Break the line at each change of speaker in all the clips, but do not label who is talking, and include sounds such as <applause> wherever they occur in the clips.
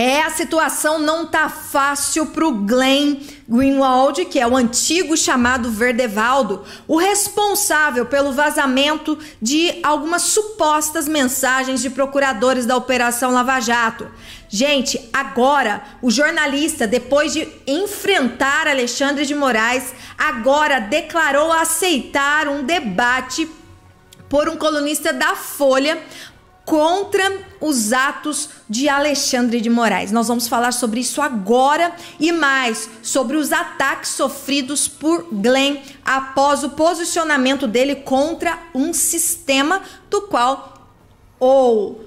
É, a situação não tá fácil pro Glenn Greenwald, que é o antigo chamado Verdevaldo, o responsável pelo vazamento de algumas supostas mensagens de procuradores da Operação Lava Jato. Gente, agora o jornalista, depois de enfrentar Alexandre de Moraes, agora declarou aceitar um debate por um colunista da Folha contra os atos de Alexandre de Moraes. Nós vamos falar sobre isso agora e mais sobre os ataques sofridos por Glenn após o posicionamento dele contra um sistema do qual ou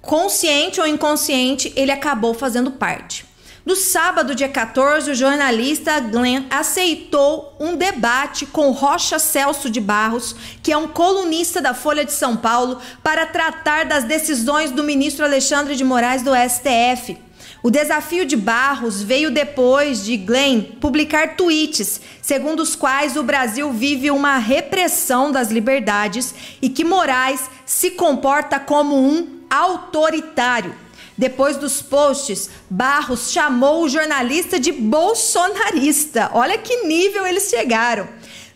consciente ou inconsciente ele acabou fazendo parte. No sábado, dia 14, o jornalista Glenn aceitou um debate com Rocha Celso de Barros, que é um colunista da Folha de São Paulo, para tratar das decisões do ministro Alexandre de Moraes do STF. O desafio de Barros veio depois de Glenn publicar tweets, segundo os quais o Brasil vive uma repressão das liberdades e que Moraes se comporta como um autoritário. Depois dos posts, Barros chamou o jornalista de bolsonarista. Olha que nível eles chegaram.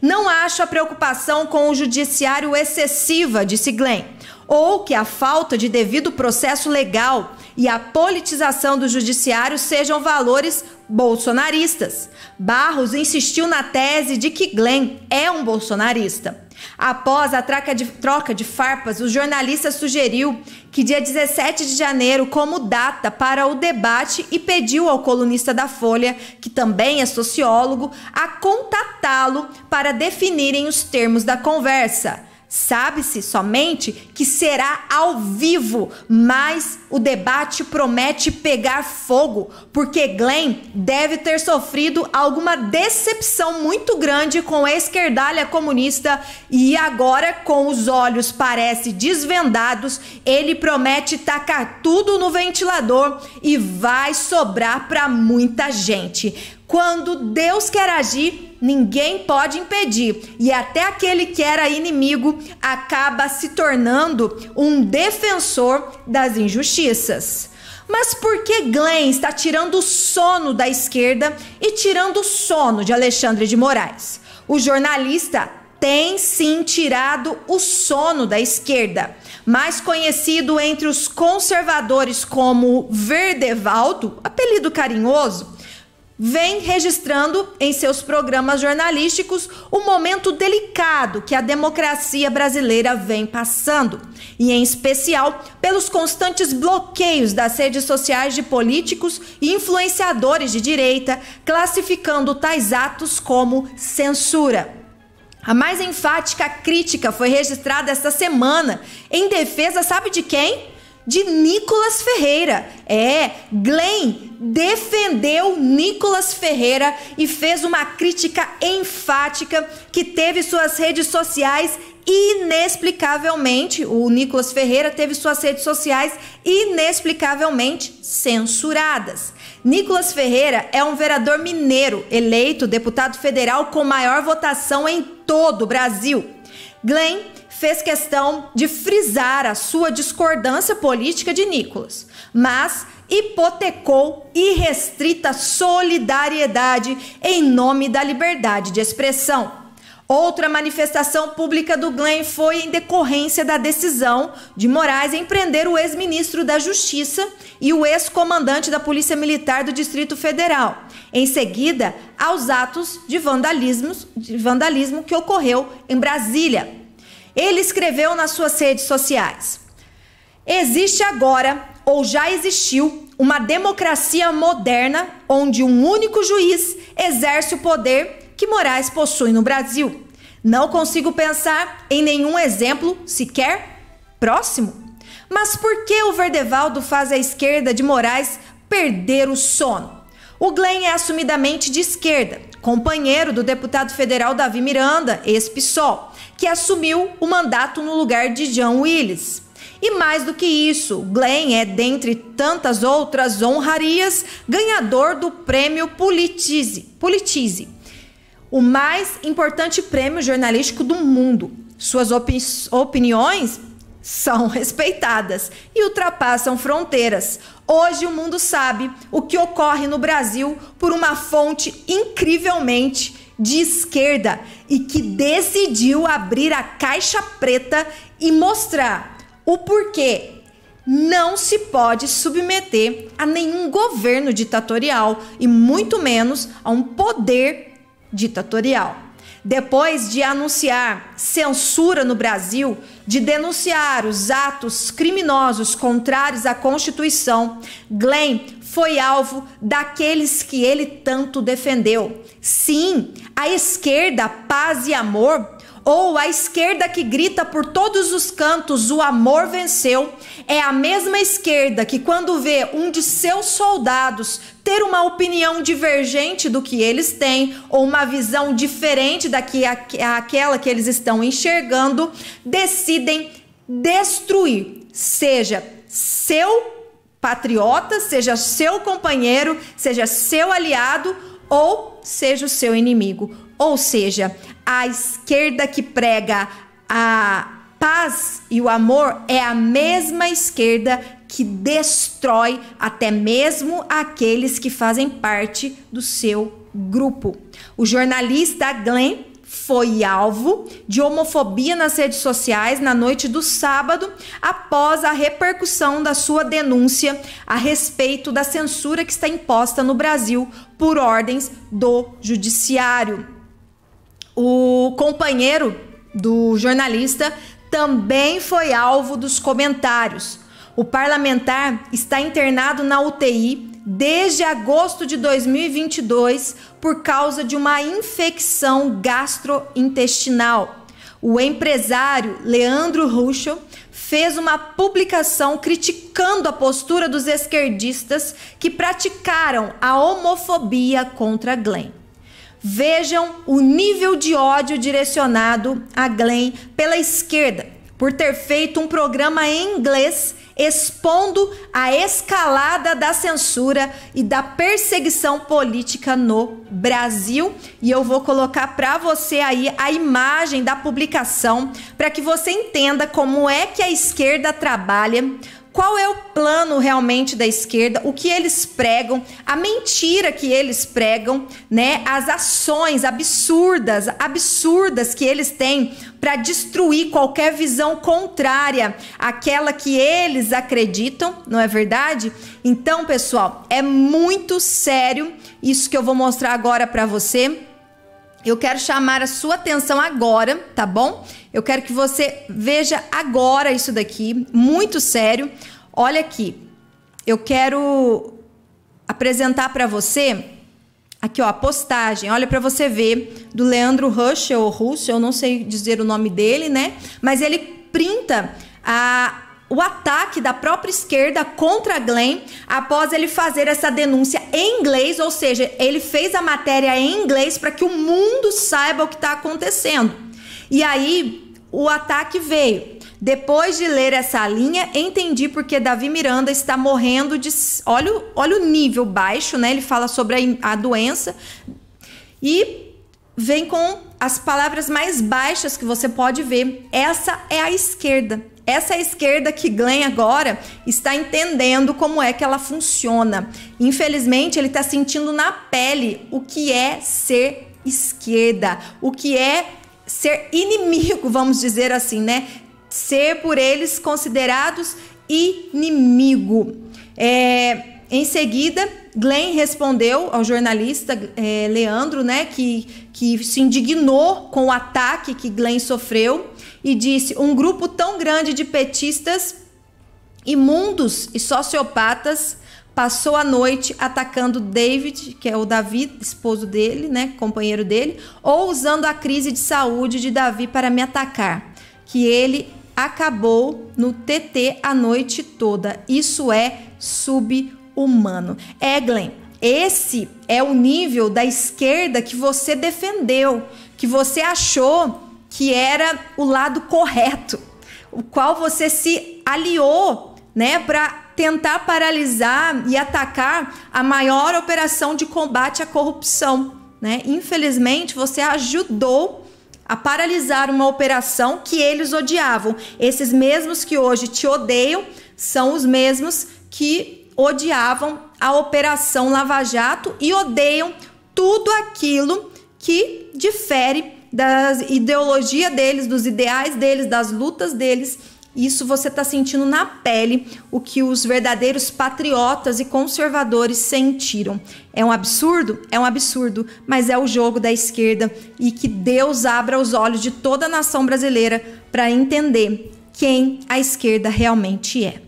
Não acho a preocupação com o judiciário excessiva, disse Glenn, ou que a falta de devido processo legal e a politização do judiciário sejam valores bolsonaristas. Barros insistiu na tese de que Glenn é um bolsonarista. Após a de, troca de farpas, o jornalista sugeriu que dia 17 de janeiro como data para o debate e pediu ao colunista da Folha, que também é sociólogo, a contatá-lo para definirem os termos da conversa. Sabe-se somente que será ao vivo, mas o debate promete pegar fogo, porque Glenn deve ter sofrido alguma decepção muito grande com a esquerdalha comunista e agora, com os olhos parece desvendados, ele promete tacar tudo no ventilador e vai sobrar para muita gente. Quando Deus quer agir, ninguém pode impedir. E até aquele que era inimigo acaba se tornando um defensor das injustiças. Mas por que Glenn está tirando o sono da esquerda e tirando o sono de Alexandre de Moraes? O jornalista tem sim tirado o sono da esquerda. Mais conhecido entre os conservadores como Verdevaldo, apelido carinhoso, vem registrando em seus programas jornalísticos o momento delicado que a democracia brasileira vem passando, e em especial pelos constantes bloqueios das redes sociais de políticos e influenciadores de direita, classificando tais atos como censura. A mais enfática crítica foi registrada esta semana em defesa, sabe de quem? de Nicolas Ferreira. É, Glenn defendeu Nicolas Ferreira e fez uma crítica enfática que teve suas redes sociais inexplicavelmente, o Nicolas Ferreira teve suas redes sociais inexplicavelmente censuradas. Nicolas Ferreira é um vereador mineiro, eleito deputado federal com maior votação em todo o Brasil. Glenn fez questão de frisar a sua discordância política de Nicolas, mas hipotecou irrestrita solidariedade em nome da liberdade de expressão. Outra manifestação pública do Glenn foi em decorrência da decisão de Moraes em prender o ex-ministro da Justiça e o ex-comandante da Polícia Militar do Distrito Federal. Em seguida, aos atos de de vandalismo que ocorreu em Brasília. Ele escreveu nas suas redes sociais: Existe agora, ou já existiu, uma democracia moderna onde um único juiz exerce o poder que Moraes possui no Brasil. Não consigo pensar em nenhum exemplo sequer próximo. Mas por que o Verdevaldo faz a esquerda de Moraes perder o sono? O Glenn é assumidamente de esquerda, companheiro do deputado federal Davi Miranda, ex-PSOL, que assumiu o mandato no lugar de John Willis. E mais do que isso, Glenn é, dentre tantas outras honrarias, ganhador do prêmio Politize, Politize o mais importante prêmio jornalístico do mundo. Suas opiniões são <laughs> respeitadas e ultrapassam fronteiras. Hoje o mundo sabe o que ocorre no Brasil por uma fonte incrivelmente de esquerda e que decidiu abrir a caixa preta e mostrar o porquê não se pode submeter a nenhum governo ditatorial e muito menos a um poder ditatorial depois de anunciar censura no Brasil, de denunciar os atos criminosos contrários à Constituição, Glenn foi alvo daqueles que ele tanto defendeu. Sim, a esquerda Paz e Amor ou a esquerda que grita por todos os cantos o amor venceu, é a mesma esquerda que, quando vê um de seus soldados ter uma opinião divergente do que eles têm, ou uma visão diferente daquela que eles estão enxergando, decidem destruir, seja seu patriota, seja seu companheiro, seja seu aliado ou seja o seu inimigo. Ou seja, a esquerda que prega a paz e o amor é a mesma esquerda que destrói até mesmo aqueles que fazem parte do seu grupo. O jornalista Glenn foi alvo de homofobia nas redes sociais na noite do sábado, após a repercussão da sua denúncia a respeito da censura que está imposta no Brasil por ordens do judiciário. O companheiro do jornalista também foi alvo dos comentários. O parlamentar está internado na UTI desde agosto de 2022 por causa de uma infecção gastrointestinal. O empresário Leandro Ruxo fez uma publicação criticando a postura dos esquerdistas que praticaram a homofobia contra Glenn. Vejam o nível de ódio direcionado a Glenn pela esquerda por ter feito um programa em inglês expondo a escalada da censura e da perseguição política no Brasil. E eu vou colocar para você aí a imagem da publicação para que você entenda como é que a esquerda trabalha qual é o plano realmente da esquerda, o que eles pregam, a mentira que eles pregam, né? As ações absurdas, absurdas que eles têm para destruir qualquer visão contrária àquela que eles acreditam, não é verdade? Então, pessoal, é muito sério isso que eu vou mostrar agora para você eu quero chamar a sua atenção agora, tá bom? Eu quero que você veja agora isso daqui, muito sério. Olha aqui, eu quero apresentar para você aqui ó, a postagem. Olha para você ver do Leandro Rush ou Russo, eu não sei dizer o nome dele, né? Mas ele printa a o ataque da própria esquerda contra Glenn após ele fazer essa denúncia em inglês, ou seja, ele fez a matéria em inglês para que o mundo saiba o que está acontecendo. E aí o ataque veio. Depois de ler essa linha, entendi porque Davi Miranda está morrendo de. Olha, olha o nível baixo, né? Ele fala sobre a, a doença. E vem com as palavras mais baixas que você pode ver. Essa é a esquerda. Essa é a esquerda que Glenn agora está entendendo como é que ela funciona. Infelizmente, ele está sentindo na pele o que é ser esquerda, o que é ser inimigo, vamos dizer assim, né? Ser por eles considerados inimigo. É, em seguida, Glenn respondeu ao jornalista é, Leandro, né, que, que se indignou com o ataque que Glenn sofreu e disse: um grupo tão grande de petistas, imundos e sociopatas passou a noite atacando David, que é o Davi, esposo dele, né, companheiro dele, ou usando a crise de saúde de Davi para me atacar, que ele acabou no TT a noite toda. Isso é subhumano humano. Eglen, esse é o nível da esquerda que você defendeu, que você achou que era o lado correto, o qual você se aliou, né, para tentar paralisar e atacar a maior operação de combate à corrupção, né? Infelizmente, você ajudou a paralisar uma operação que eles odiavam. Esses mesmos que hoje te odeiam são os mesmos que odiavam a Operação Lava Jato e odeiam tudo aquilo que difere da ideologia deles, dos ideais deles, das lutas deles. Isso você está sentindo na pele o que os verdadeiros patriotas e conservadores sentiram. É um absurdo? É um absurdo, mas é o jogo da esquerda e que Deus abra os olhos de toda a nação brasileira para entender quem a esquerda realmente é.